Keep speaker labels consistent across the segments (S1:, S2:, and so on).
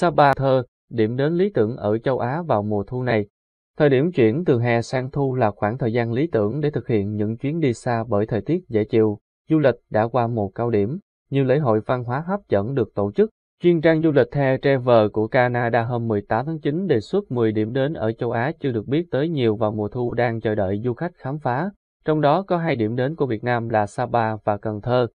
S1: Sapa Thơ, điểm đến lý tưởng ở châu Á vào mùa thu này. Thời điểm chuyển từ hè sang thu là khoảng thời gian lý tưởng để thực hiện những chuyến đi xa bởi thời tiết dễ chịu, du lịch đã qua mùa cao điểm, nhiều lễ hội văn hóa hấp dẫn được tổ chức. Chuyên trang du lịch The Travel của Canada hôm 18 tháng 9 đề xuất 10 điểm đến ở châu Á chưa được biết tới nhiều vào mùa thu đang chờ đợi du khách khám phá. Trong đó có hai điểm đến của Việt Nam là Sapa và Cần Thơ.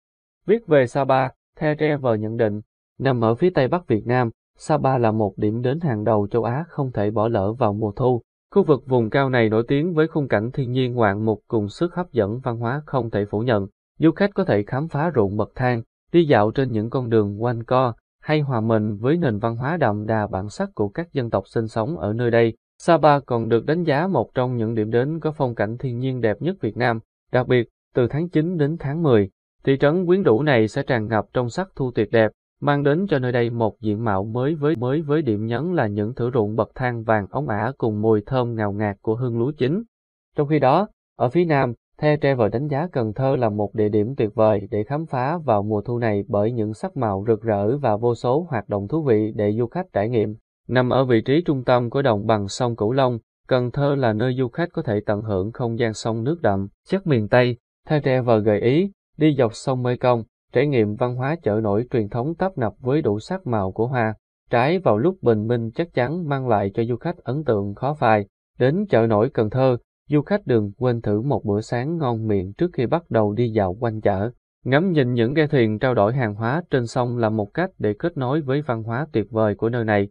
S1: Viết về Sapa, The Travel nhận định, nằm ở phía tây bắc Việt Nam, Sapa là một điểm đến hàng đầu châu Á không thể bỏ lỡ vào mùa thu. Khu vực vùng cao này nổi tiếng với khung cảnh thiên nhiên ngoạn mục cùng sức hấp dẫn văn hóa không thể phủ nhận. Du khách có thể khám phá ruộng bậc thang, đi dạo trên những con đường quanh co, hay hòa mình với nền văn hóa đậm đà bản sắc của các dân tộc sinh sống ở nơi đây. Sapa còn được đánh giá một trong những điểm đến có phong cảnh thiên nhiên đẹp nhất Việt Nam, đặc biệt từ tháng 9 đến tháng 10. Thị trấn quyến rũ này sẽ tràn ngập trong sắc thu tuyệt đẹp, mang đến cho nơi đây một diện mạo mới với mới với điểm nhấn là những thử ruộng bậc thang vàng ống ả cùng mùi thơm ngào ngạt của hương lúa chín. Trong khi đó, ở phía nam, The Travel đánh giá Cần Thơ là một địa điểm tuyệt vời để khám phá vào mùa thu này bởi những sắc màu rực rỡ và vô số hoạt động thú vị để du khách trải nghiệm. Nằm ở vị trí trung tâm của đồng bằng sông Cửu Long, Cần Thơ là nơi du khách có thể tận hưởng không gian sông nước đậm, chất miền Tây. The Travel gợi ý đi dọc sông Mê Công, trải nghiệm văn hóa chợ nổi truyền thống tấp nập với đủ sắc màu của hoa, trái vào lúc bình minh chắc chắn mang lại cho du khách ấn tượng khó phai. Đến chợ nổi Cần Thơ, du khách đừng quên thử một bữa sáng ngon miệng trước khi bắt đầu đi dạo quanh chợ. Ngắm nhìn những ghe thuyền trao đổi hàng hóa trên sông là một cách để kết nối với văn hóa tuyệt vời của nơi này.